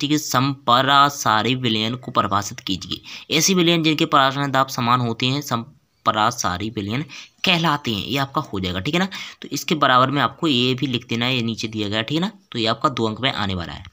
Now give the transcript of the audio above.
ठीक है संपरासारी विलयन को परिभाषित कीजिए ऐसे विलयन जिनके पराशन दाप समान होते हैं संपरासारी विलयन कहलाते हैं ये आपका हो जाएगा ठीक है ना तो इसके बराबर में आपको ये भी लिख देना है ये नीचे दिया गया ठीक है ना तो ये आपका दो अंक में आने वाला है